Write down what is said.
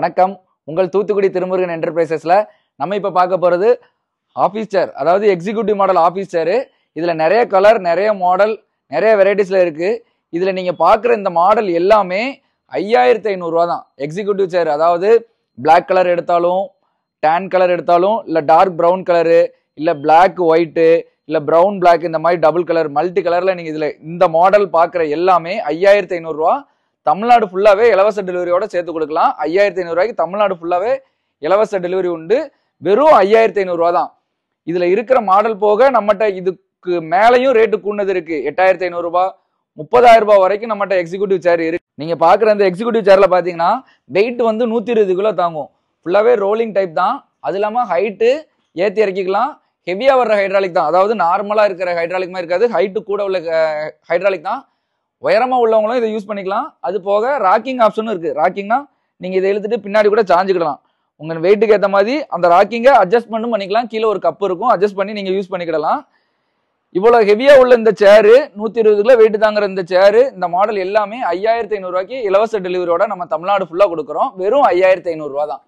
வணக்கம் உங்கள் தூத்துக்குடி திருமுருகன் என்டர்பிரைசஸில் நம்ம இப்போ பார்க்க போகிறது ஆஃபீஸர் அதாவது எக்ஸிக்யூட்டிவ் மாடல் ஆஃபீஸரு இதில் நிறைய கலர் நிறைய மாடல் நிறைய வெரைட்டிஸில் இருக்குது இதில் நீங்கள் பார்க்குற இந்த மாடல் எல்லாமே ஐயாயிரத்தி ஐநூறுரூவா தான் எக்ஸிக்யூட்டிவ் சேர் அதாவது பிளாக் கலர் எடுத்தாலும் டேன் கலர் எடுத்தாலும் இல்லை டார்க் ப்ரௌன் கலரு இல்லை பிளாக் ஒயிட்டு இல்லை ப்ரௌன் பிளாக் இந்த மாதிரி டபுள் கலர் மல்டி கலரில் நீங்கள் இதில் இந்த மாடல் பார்க்குற எல்லாமே ஐயாயிரத்தி ஐநூறுரூவா தமிழ்நாடு ஃபுல்லாகவே இலவச டெலிவரியோட சேர்த்து கொடுக்கலாம் ஐயாயிரத்தி ஐநூறுரூவாய்க்கு தமிழ்நாடு ஃபுல்லாகவே இலவச டெலிவரி உண்டு வெறும் ஐயாயிரத்தி ஐநூறுரூவா தான் இதில் இருக்கிற மாடல் போக நம்மகிட்ட இதுக்கு மேலேயும் ரேட்டு கூடது இருக்குது எட்டாயிரத்தி ஐநூறுரூவா முப்பதாயிரம் ரூபாய் வரைக்கும் நம்மகிட்ட எக்ஸிக்யூட்டிவ் சேர் இருக்கு நீங்க பாக்குற அந்த எக்ஸிகூட்டிவ் சேர்ல பாத்தீங்கன்னா வெயிட் வந்து நூத்தி இருபது கிலோ தாங்கும் ஃபுல்லாவே ரோலிங் டைப் தான் அது இல்லாம ஹைட்டு ஏத்தி இறக்கிக்கலாம் ஹெவியா வர்ற ஹைட்ராலிக் தான் அதாவது நார்மலா இருக்கிற ஹைட்ராலிக் மாதிரி இருக்காது ஹைட்டு கூட உள்ள ஹைட்ராலிக் தான் உயரமாக உள்ளவங்களும் இதை யூஸ் பண்ணிக்கலாம் அது போக ராக்கிங் ஆப்ஷனும் இருக்குது ராக்கிங்னா நீங்கள் இதை இழுத்துட்டு பின்னாடி கூட சாஞ்சிக்கிடலாம் உங்கள் வெயிட்டுக்கு ஏற்ற மாதிரி அந்த ராக்கிங்கை அட்ஜஸ்ட்மெண்ட்டும் பண்ணிக்கலாம் கீழே ஒரு கப்பு இருக்கும் அட்ஜஸ்ட் பண்ணி நீங்கள் யூஸ் பண்ணிக்கிடலாம் இவ்வளோ ஹெவியாக உள்ள இந்த சேரு நூற்றி இருபது கிலோ வெயிட்டு தாங்குற இந்த சேரு இந்த மாடல் எல்லாமே ஐயாயிரத்தி ஐநூறுரூவாய்க்கு இலவச டெலிவரியோட நம்ம தமிழ்நாடு ஃபுல்லாக கொடுக்குறோம் வெறும் ஐயாயிரத்தி ஐநூறுரூவா தான்